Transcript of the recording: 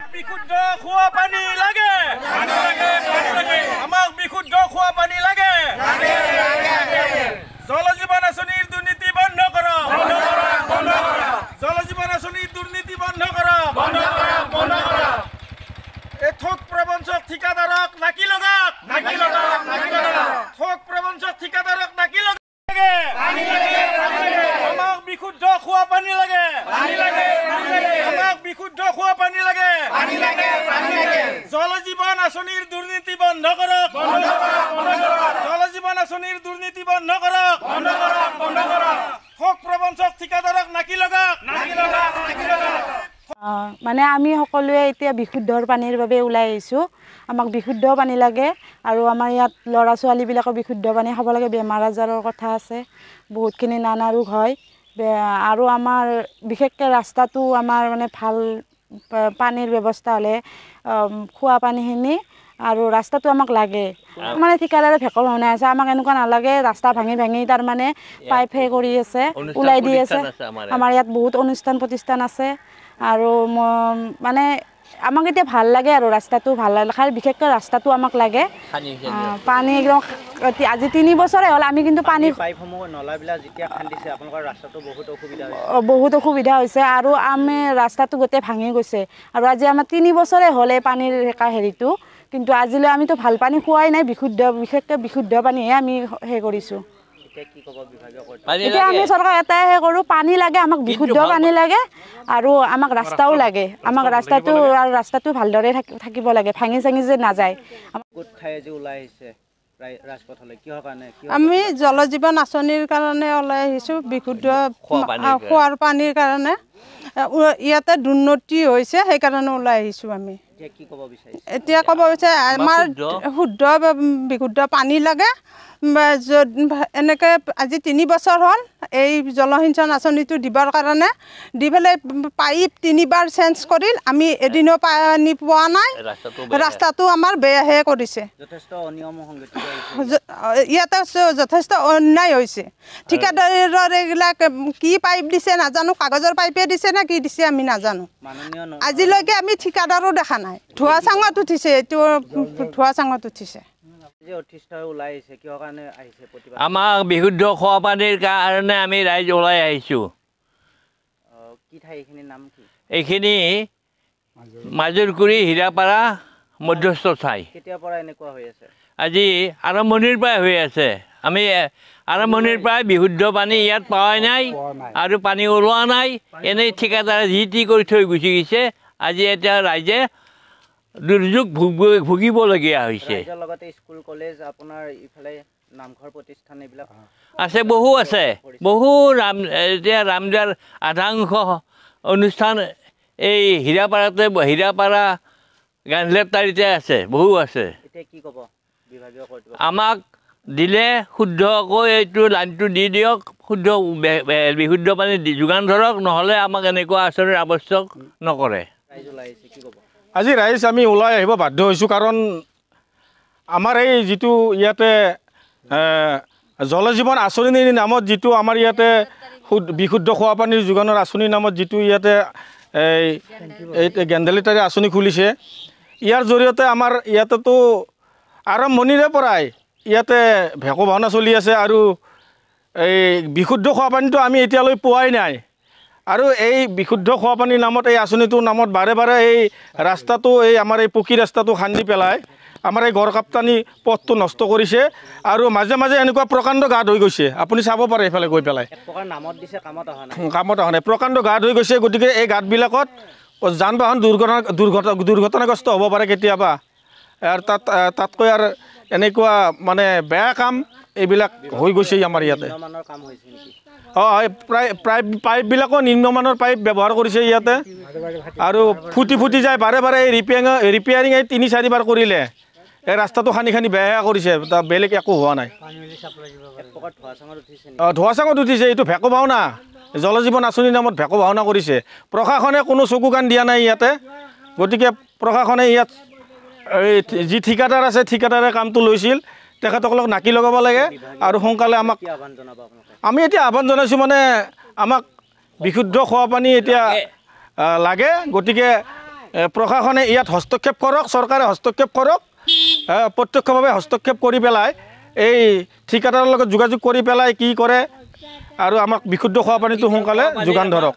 জল জীৱন আঁচনিৰ মানে আমি সকলোৱে এতিয়া বিশুদ্ধৰ পানীৰ বাবে ওলাই আহিছোঁ আমাক বিশুদ্ধ পানী লাগে আৰু আমাৰ ইয়াত ল'ৰা ছোৱালীবিলাকো বিশুদ্ধ পানী খাব লাগে বেমাৰ আজাৰৰ কথা আছে বহুতখিনি নানা ৰোগ হয় আৰু আমাৰ বিশেষকৈ ৰাস্তাটো আমাৰ মানে ভাল পানীৰ ব্যৱস্থা হ'লে খোৱা পানীখিনি আৰু ৰাস্তাটো আমাক লাগে মানে ঠিকাদাৰে ভেকল ভাওনা আছে আমাক এনেকুৱা নালাগে ৰাস্তা ভাঙি ভাঙি তাৰমানে পাইপ হে কৰি আছে ওলাই দি আছে আমাৰ ইয়াত বহুত অনুষ্ঠান প্ৰতিষ্ঠান আছে আৰু মানে আমাক এতিয়া ভাল লাগে আৰু ৰাস্তাটো ভাল লাগে বিশেষকৈ ৰাস্তাটো আমাক লাগে পানী একদম আজি তিনি বছৰে হ'ল আমি কিন্তু পানী বহুত অসুবিধা হৈছে আৰু আমি ৰাস্তাটো গোটেই ভাঙি গৈছে আৰু আজি আমাৰ তিনি বছৰে হ'ল এই পানীৰ হেৰিটো কিন্তু আজিলৈ আমিতো ভাল পানী খোৱাই নাই বিশুদ্ধ বিশেষকৈ বিশুদ্ধ পানীহে আমি সেই কৰিছোঁ আমি চৰকাৰ এটাইহে কৰোঁ পানী লাগে আমাক বিশুদ্ধ পানী লাগে আৰু আমাক ৰাস্তাও লাগে আমাক ৰাস্তাটো আৰু ৰাস্তাটো ভালদৰে থাকিব লাগে ভাঙি চাঙি যে নাযায় আমি জল জীৱন আঁচনিৰ কাৰণে ওলাই আহিছোঁ বিশুদ্ধ খোৱাৰ পানীৰ কাৰণে ইয়াতে দুৰ্নীতি হৈছে সেইকাৰণে ওলাই আহিছোঁ আমি এতিয়া ক'ব বিচাৰিছে আমাৰ শুদ্ধ বিশুদ্ধ পানী লাগে এনেকৈ আজি তিনি বছৰ হ'ল এই জলসিঞ্চন আঁচনিটো দিবৰ কাৰণে দি পেলাই পাইপ তিনিবাৰ চেঞ্জ কৰিল আমি এদিনো পানী পোৱা নাই ৰাস্তাটো আমাৰ বেয়াহে কৰিছে ইয়াতে যথেষ্ট অন্যায় হৈছে ঠিকাদাৰৰ এইবিলাক কি পাইপ দিছে নাজানো কাগজৰ পাইপে দিছে নে কি দিছে আমি নাজানো আজিলৈকে আমি ঠিকাদাৰো দেখা নাই নাই ধোঁৱা চাঙত উঠিছে এইটো ধোঁৱা চাঙত উঠিছে আমাক বিশুদ্ধ খোৱা পানীৰ কাৰণে আমি ৰাইজ ওলাই আহিছোঁ এইখিনি মাজুৰকুৰি হীৰাপাৰা মধ্যস্থ ঠাই আজি আৰম্ভণিৰ পৰাই হৈ আছে আমি আৰম্ভণিৰ পৰাই বিশুদ্ধ পানী ইয়াত পোৱা নাই আৰু পানী ওলোৱা নাই এনেই ঠিকাদাৰে যি টি কৰি থৈ গুচি গৈছে আজি এতিয়া ৰাইজে দুৰ্যোগ ভুগিবলগীয়া হৈছে আছে বহু আছে বহু ৰাম এতিয়া ৰামদাৰ আধাংশ অনুষ্ঠান এই হীৰাপাৰাতে হীৰাপাৰা তাৰিতে আছে বহু আছে আমাক দিলে শুদ্ধকৈ এইটো লাইনটো দি দিয়ক শুদ্ধ বিশুদ্ধ পানী যোগান ধৰক নহ'লে আমাক এনেকুৱা আচৰণৰ আৱশ্যক নকৰে আজি ৰাইজ আমি ওলাই আহিব বাধ্য হৈছোঁ কাৰণ আমাৰ এই যিটো ইয়াতে জলজীৱন আঁচনিৰ নামত যিটো আমাৰ ইয়াতে বিশুদ্ধ খোৱা পানীৰ যোগানৰ আঁচনিৰ নামত যিটো ইয়াতে এই এই গেণ্ডেলিটাৰী আঁচনি খুলিছে ইয়াৰ জৰিয়তে আমাৰ ইয়াতেতো আৰম্ভণিৰে পৰাই ইয়াতে ভেকু ভাওনা চলি আছে আৰু এই বিশুদ্ধ খোৱা পানীটো আমি এতিয়ালৈ পোৱাই নাই আৰু এই বিশুদ্ধ খোৱা পানীৰ নামত এই আঁচনিটোৰ নামত বাৰে বাৰে এই ৰাস্তাটো এই আমাৰ এই পকী ৰাস্তাটো খান্দি পেলাই আমাৰ এই গড় কাপ্তানি পথটো নষ্ট কৰিছে আৰু মাজে মাজে এনেকুৱা প্ৰকাণ্ড গা ধুই গৈছে আপুনি চাব পাৰে এইফালে গৈ পেলাই কামত অহা নাই প্ৰকাণ্ড গা ধুই গৈছে গতিকে এই গাঁতবিলাকত যান বাহন দুৰ্ঘটনা দুৰ্ঘটনা দুৰ্ঘটনাগ্ৰস্ত হ'ব পাৰে কেতিয়াবা আৰু তাত তাতকৈ আৰু এনেকুৱা মানে বেয়া কাম এইবিলাক হৈ গৈছে আমাৰ ইয়াতে অঁ হয় প্ৰায় প্ৰায় পাইপবিলাকো নিম্নমানৰ পাইপ ব্যৱহাৰ কৰিছে ইয়াতে আৰু ফুটি ফুটি যায় বাৰে বাৰে এই ৰিপেয়াৰিং ৰিপেয়াৰিং এই তিনি চাৰিবাৰ কৰিলে এই ৰাস্তাটো খানি খানি বেয়া কৰিছে বেলেগ একো হোৱা নাই অঁ ধোঁৱাচাঙত উঠিছে এইটো ভেকু ভাওনা জল জীৱন আঁচনিৰ নামত ভেকু ভাওনা কৰিছে প্ৰশাসনে কোনো চকু কাণ দিয়া নাই ইয়াতে গতিকে প্ৰশাসনে ইয়াত এই যি ঠিকাদাৰ আছে ঠিকাদাৰে কামটো লৈছিল তেখেতসকলক নাকি লগাব লাগে আৰু সোনকালে আমাক আমি এতিয়া আহ্বান জনাইছোঁ মানে আমাক বিশুদ্ধ খোৱা পানী এতিয়া লাগে গতিকে প্ৰশাসনে ইয়াত হস্তক্ষেপ কৰক চৰকাৰে হস্তক্ষেপ কৰক প্ৰত্যক্ষভাৱে হস্তক্ষেপ কৰি পেলাই এই ঠিকাদাৰৰ লগত যোগাযোগ কৰি পেলাই কি কৰে আৰু আমাক বিশুদ্ধ খোৱা পানীটো সোনকালে যোগান ধৰক